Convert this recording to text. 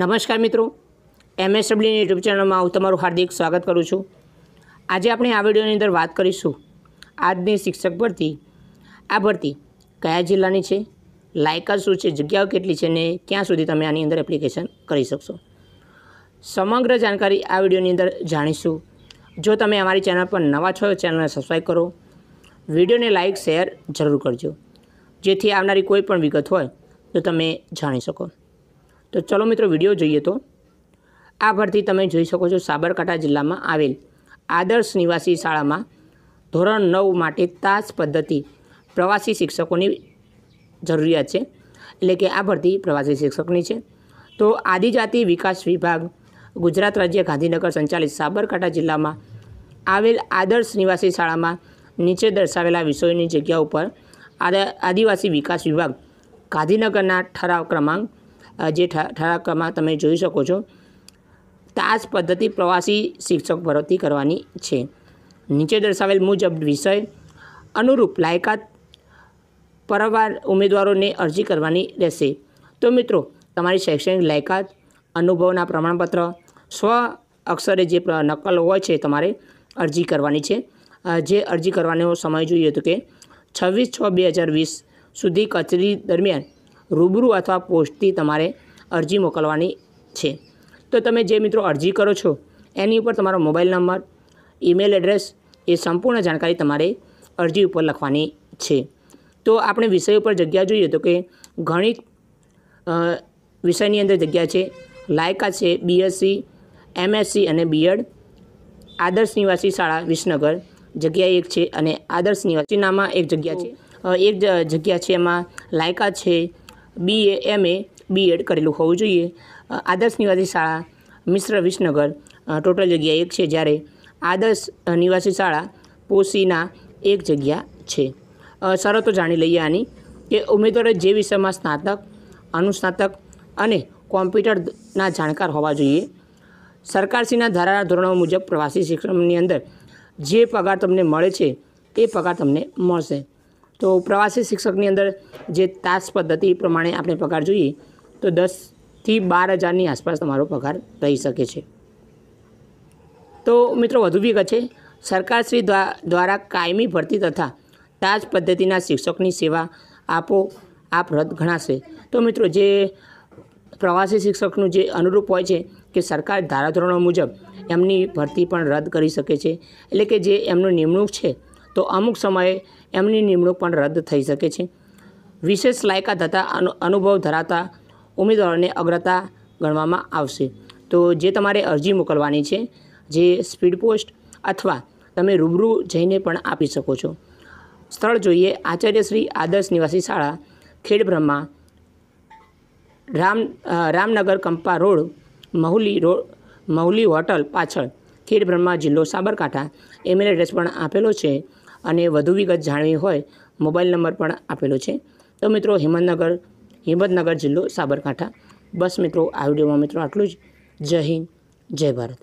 નમસ્કાર મિત્રો એમએસડબ્લ્યુની યુટ્યુબ ચેનલમાં હું તમારું હાર્દિક સ્વાગત કરું છું આજે આપણે આ વિડીયોની અંદર વાત કરીશું આજની શિક્ષક ભરતી આ ભરતી કયા જિલ્લાની છે લાયકાત શું છે જગ્યાઓ કેટલી છે ને ક્યાં સુધી તમે આની અંદર એપ્લિકેશન કરી શકશો સમગ્ર જાણકારી આ વિડીયોની અંદર જાણીશું જો તમે અમારી ચેનલ પર નવા છો ચેનલને સબસ્ક્રાઈબ કરો વિડીયોને લાઇક શેર જરૂર કરજો જેથી આવનારી કોઈ પણ વિગત હોય તો તમે જાણી શકો તો ચલો મિત્રો વિડીયો જોઈએ તો આ ભરતી તમે જોઈ શકો છો સાબરકાંઠા જિલ્લામાં આવેલ આદર્શ નિવાસી શાળામાં ધોરણ નવ માટે તાસ પદ્ધતિ પ્રવાસી શિક્ષકોની જરૂરિયાત છે એટલે કે આ ભરતી પ્રવાસી શિક્ષકની છે તો આદિજાતિ વિકાસ વિભાગ ગુજરાત રાજ્ય ગાંધીનગર સંચાલિત સાબરકાંઠા જિલ્લામાં આવેલ આદર્શ નિવાસી શાળામાં નીચે દર્શાવેલા વિષયોની જગ્યા ઉપર આદિવાસી વિકાસ વિભાગ ગાંધીનગરના ઠરાવ ક્રમાંક જે ઠરાકમાં તમે જોઈ શકો છો તાસ પદ્ધતિ પ્રવાસી શિક્ષક ભરતી કરવાની છે નીચે દર્શાવેલ મુજબ વિષય અનુરૂપ લાયકાત પરવાર ઉમેદવારોને અરજી કરવાની રહેશે તો મિત્રો તમારી શૈક્ષણિક લાયકાત અનુભવના પ્રમાણપત્ર સ્વ અક્ષરે જે નકલ હોય છે તમારે અરજી કરવાની છે જે અરજી કરવાનો સમય જોઈએ તો કે છવ્વીસ છ બે હજાર વીસ સુધી કચેરી દરમિયાન રૂબરૂ અથવા પોસ્ટથી તમારે અરજી મોકલવાની છે તો તમે જે મિત્રો અરજી કરો છો એની ઉપર તમારો મોબાઈલ નંબર ઈમેલ એડ્રેસ એ સંપૂર્ણ જાણકારી તમારે અરજી ઉપર લખવાની છે તો આપણે વિષય ઉપર જગ્યા જોઈએ તો કે ઘણી વિષયની અંદર જગ્યા છે લાયકા છે બીએસસી એમએસસી અને બીએડ આદર્શ નિવાસી શાળા વિસનગર જગ્યા એક છે અને આદર્શ નિવાસીનામાં એક જગ્યા છે એક જગ્યા છે એમાં લાયકા છે બી એ એમએ બીએડ કરેલું હોવું જોઈએ આદર્શ નિવાસી શાળા મિશ્ર વિસનગર ટોટલ જગ્યા એક છે જ્યારે આદર્શ નિવાસી શાળા પોસીના એક જગ્યા છે શરતો જાણી લઈએ આની કે ઉમેદવારે જે વિષયમાં સ્નાતક અનુસ્નાતક અને કોમ્પ્યુટરના જાણકાર હોવા જોઈએ સરકારશ્રીના ધારાના ધોરણો મુજબ પ્રવાસી શિક્ષણની અંદર જે પગાર તમને મળે છે એ પગાર તમને મળશે તો પ્રવાસી શિક્ષકની અંદર જે તાસ પદ્ધતિ પ્રમાણે આપણે પગાર જોઈએ તો દસથી બાર હજારની આસપાસ તમારો પગાર રહી શકે છે તો મિત્રો વધુ વિગત છે સરકારશ્રી દ્વારા કાયમી ભરતી તથા તાજ પદ્ધતિના શિક્ષકની સેવા આપો આપ રદ ગણાશે તો મિત્રો જે પ્રવાસી શિક્ષકનું જે અનુરૂપ હોય છે કે સરકાર ધારાધોરણો મુજબ એમની ભરતી પણ રદ કરી શકે છે એટલે કે જે એમનું નિમણૂક છે તો અમુક સમયે એમની નિમણૂક પણ રદ થઈ શકે છે વિશેષ લાયકાત થતાં અનુભવ ધરાવતા ઉમેદવારોને અગ્રતા ગણવામાં આવશે તો જે તમારે અરજી મોકલવાની છે જે સ્પીડ પોસ્ટ અથવા તમે રૂબરૂ જઈને પણ આપી શકો છો સ્થળ જોઈએ આચાર્ય શ્રી આદર્શ નિવાસી શાળા Khedbrahma Ram Ramnagar Kampa road Mahuli road Mahuli hotel પાછળ ખેડબ્રહ્મા જિલ્લો સાબરકાંઠા એમેલ એડ્રેસ પણ આપેલો છે અને વધુ વિગત જાણવી હોય મોબાઈલ નંબર પણ આપેલો છે તો મિત્રો હિંમતનગર હિંમતનગર જિલ્લો સાબરકાંઠા બસ મિત્રો આ વિડીયોમાં મિત્રો આટલું જ જય હિન્દ જય ભારત